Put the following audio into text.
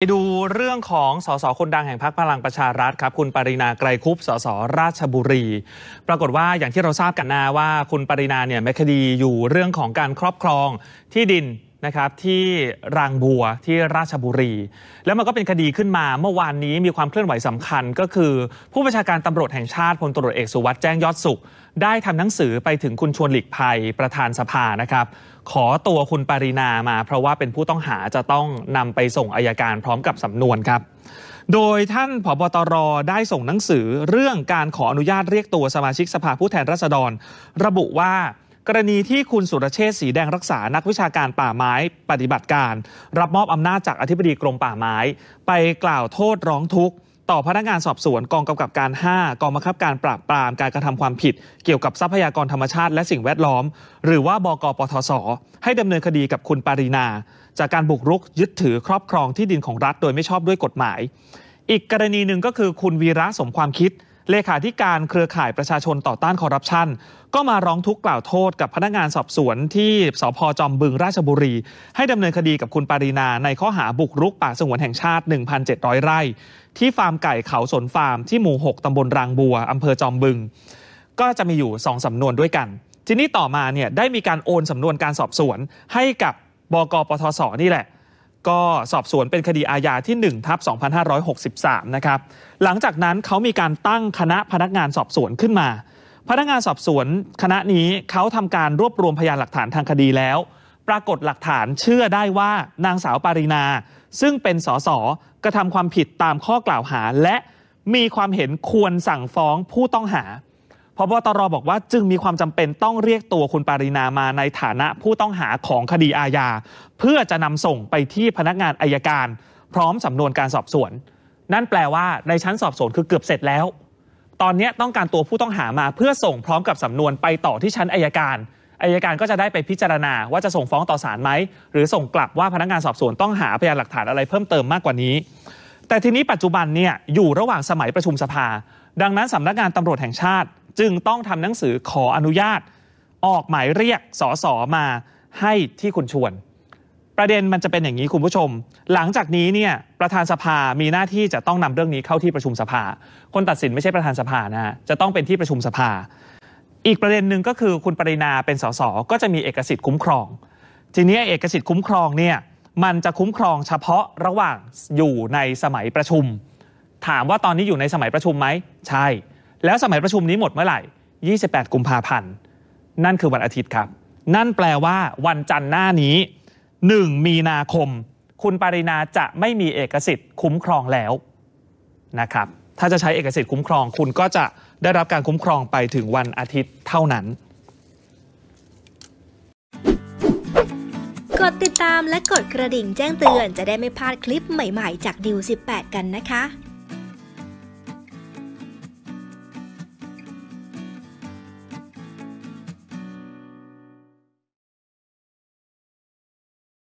ไปดูเรื่องของสสคนดังแห่งพรรคพลังประชารัฐครับ คุณปรินาไกรคุปสสราชบุรี ปรากฏว่าอย่างที่เราทราบกันนาว่าคุณปรินาเนี่ยแมคดีอยู่เรื่องของการครอบครองที่ดินนะครับ ที่รางบัวที่ราชบุรี แล้วมันก็เป็นคดีขึ้นมา เมื่อวานนี้มีความเคลื่อนไหวสำคัญก็คือ ผู้ประชาการตำรวจแห่งชาติพลตรวจเอกสุวัสด์แจ้งยอดสุขได้ทำหนังสือไปถึงคุณชวนหลีกภัยประธานสภานะครับ ขอตัวคุณปรินามา เพราะว่าเป็นผู้ต้องหาจะต้องนำไปส่งอายการพร้อมกับสำนวนครับ โดยท่านผบตรได้ส่งหนังสือเรื่องการขออนุญาตเรียกตัวสมาชิกสภาผู้แทนราษฎร ระบุว่ากรณีที่คุณสุรเชษสีแดงรักษา นักวิชาการป่าไม้ปฏิบัติการ รับมอบอำนาจจากอธิบดีกรมป่าไม้ ไปกล่าวโทษร้องทุกข์ ต่อพนักงานสอบสวนกองกำกับการ 5 กองบังคับการปราบปราม การกระทำความผิดเกี่ยวกับทรัพยากรธรรมชาติและสิ่งแวดล้อม หรือว่าบกปทศให้ดำเนินคดีกับคุณปารีนาจากการบุกรุก ยึดถือครอบครองที่ดินของรัฐโดยไม่ชอบด้วยกฎหมาย อีกกรณีหนึ่งก็คือคุณวีระสมความคิดเลขาธิการเครือข่ายประชาชนต่อต้านคอร์รัปชัน ก็มาร้องทุกข์กล่าวโทษกับพนักงานสอบสวน ที่สพจอมบึงราชบุรี ให้ดำเนินคดีกับคุณปารีนาในข้อหาบุกรุกป่าสงวนแห่งชาติ 1,700 ไร่ ที่ฟาร์มไก่เขาสนฟาร์มที่หมู่6ตำบลรางบัว อำเภอจอมบึง ก็จะมีอยู่ 2สำนวนด้วยกัน ทีนี้ต่อมาเนี่ยได้มีการโอนสำนวนการสอบสวน ให้กับบก ปทศนี่แหละก็สอบสวนเป็นคดีอาญาที่1ทับ2563 นะครับ หลังจากนั้นเขามีการตั้งคณะพนักงานสอบสวนขึ้นมา พนักงานสอบสวน คณะนี้เขาทำการรวบรวมพยานหลักฐานทางคดีแล้ว ปรากฏหลักฐานเชื่อได้ว่านางสาวปารินาซึ่งเป็นสสกระทำความผิดตามข้อกล่าวหาและมีความเห็นควรสั่งฟ้องผู้ต้องหาพบตรอบอกว่าจึงมีความจำเป็นต้องเรียกตัวคุณปารินามาในฐานะผู้ต้องหาของคดีอาญาเพื่อจะนำส่งไปที่พนักงานอายการ พร้อมสำนวนการสอบสวน นั่นแปลว่าในชั้นสอบสวนคือเกือบเสร็จแล้ว ตอนนี้ต้องการตัวผู้ต้องหามาเพื่อส่งพร้อมกับสำนวนไปต่อที่ชั้นอายการอายการก็จะได้ไปพิจารณาว่าจะส่งฟ้องต่อศาลไหมหรือส่งกลับว่าพนักงานสอบสวนต้องหาพยานหลักฐานอะไรเพิ่มเติมมากกว่านี้ แต่ทีนี้ปัจจุบันเนี่ยอยู่ระหว่างสมัยประชุมสภา ดังนั้นสำนักงานตำรวจแห่งชาติจึงต้องทำหนังสือขออนุญาต ออกหมายเรียกสสมาให้ที่คุณชวน ประเด็นมันจะเป็นอย่างนี้คุณผู้ชม หลังจากนี้เนี่ยประธานสภามีหน้าที่จะต้องนำเรื่องนี้เข้าที่ประชุมสภา คนตัดสินไม่ใช่ประธานสภานะจะต้องเป็นที่ประชุมสภา อีกประเด็นหนึ่งก็คือคุณปรินาเป็นสสก็จะมีเอกสิทธิ์คุ้มครอง ทีนี้เอกสิทธิ์คุ้มครองเนี่ยมันจะคุ้มครองเฉพาะระหว่างอยู่ในสมัยประชุม ถามว่าตอนนี้อยู่ในสมัยประชุมไหมใช่แล้วสมัยประชุมนี้หมดเมื่อไหร่ 28 กุมภาพันธ์ นั่นคือวันอาทิตย์ครับ นั่นแปลว่าวันจันทร์หน้านี้ 1 มีนาคม คุณปรินาจะไม่มีเอกสิทธิ์คุ้มครองแล้ว นะครับ ถ้าจะใช้เอกสิทธิ์คุ้มครอง คุณก็จะได้รับการคุ้มครองไปถึงวันอาทิตย์เท่านั้น กดติดตามและกดกระดิ่งแจ้งเตือน จะได้ไม่พลาดคลิปใหม่ๆจากดิว18 กันนะคะ